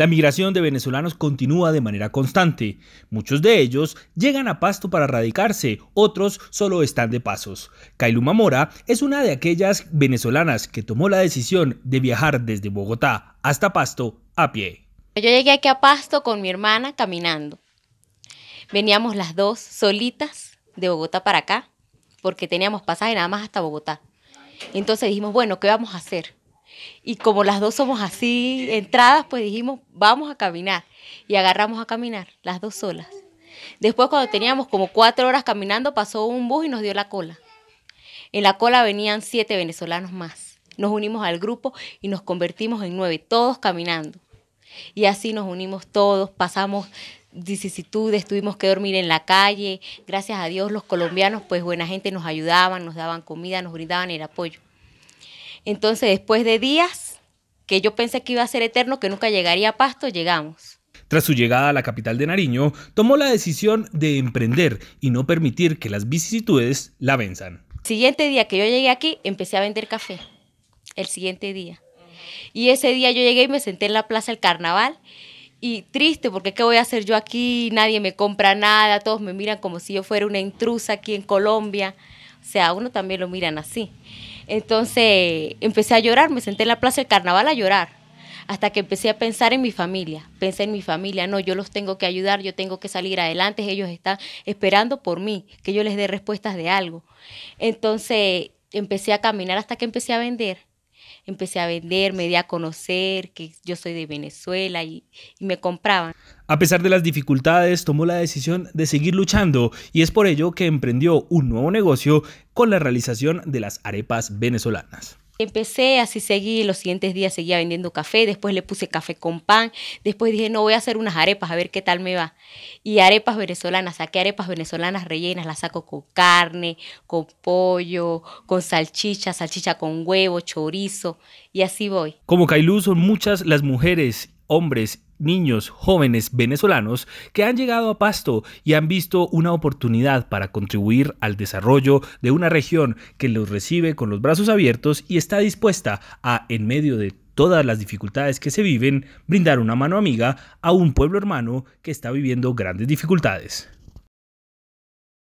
La migración de venezolanos continúa de manera constante. Muchos de ellos llegan a Pasto para radicarse, otros solo están de pasos. Kailuma Mora es una de aquellas venezolanas que tomó la decisión de viajar desde Bogotá hasta Pasto a pie. Yo llegué aquí a Pasto con mi hermana caminando. Veníamos las dos solitas de Bogotá para acá, porque teníamos pasaje nada más hasta Bogotá. Entonces dijimos, bueno, ¿qué vamos a hacer? Y como las dos somos así entradas, pues dijimos, vamos a caminar. Y agarramos a caminar, las dos solas. Después cuando teníamos como cuatro horas caminando, pasó un bus y nos dio la cola. En la cola venían siete venezolanos más. Nos unimos al grupo y nos convertimos en nueve, todos caminando. Y así nos unimos todos, pasamos vicisitudes, tuvimos que dormir en la calle. Gracias a Dios los colombianos, pues buena gente, nos ayudaban, nos daban comida, nos brindaban el apoyo. Entonces, después de días que yo pensé que iba a ser eterno, que nunca llegaría a Pasto, llegamos. Tras su llegada a la capital de Nariño, tomó la decisión de emprender y no permitir que las vicisitudes la venzan. Siguiente día que yo llegué aquí, empecé a vender café. El siguiente día. Y ese día yo llegué y me senté en la plaza del carnaval. Y triste, porque ¿qué voy a hacer yo aquí? Nadie me compra nada, todos me miran como si yo fuera una intrusa aquí en Colombia. O sea, uno también lo miran así. Entonces empecé a llorar, me senté en la plaza del carnaval a llorar hasta que empecé a pensar en mi familia. Pensé en mi familia, no, yo los tengo que ayudar, yo tengo que salir adelante, ellos están esperando por mí, que yo les dé respuestas de algo. Entonces empecé a caminar hasta que empecé a vender empecé a vender, me di a conocer que yo soy de Venezuela y, me compraban. A pesar de las dificultades, tomó la decisión de seguir luchando y es por ello que emprendió un nuevo negocio con la realización de las arepas venezolanas. Empecé, así seguí, los siguientes días seguía vendiendo café, después le puse café con pan, después dije, no, voy a hacer unas arepas, a ver qué tal me va. Y arepas venezolanas, saqué arepas venezolanas rellenas, las saco con carne, con pollo, con salchicha, salchicha con huevo, chorizo, y así voy. Como Kailú son muchas las mujeres, hombres niños jóvenes venezolanos que han llegado a Pasto y han visto una oportunidad para contribuir al desarrollo de una región que los recibe con los brazos abiertos y está dispuesta a, en medio de todas las dificultades que se viven, brindar una mano amiga a un pueblo hermano que está viviendo grandes dificultades.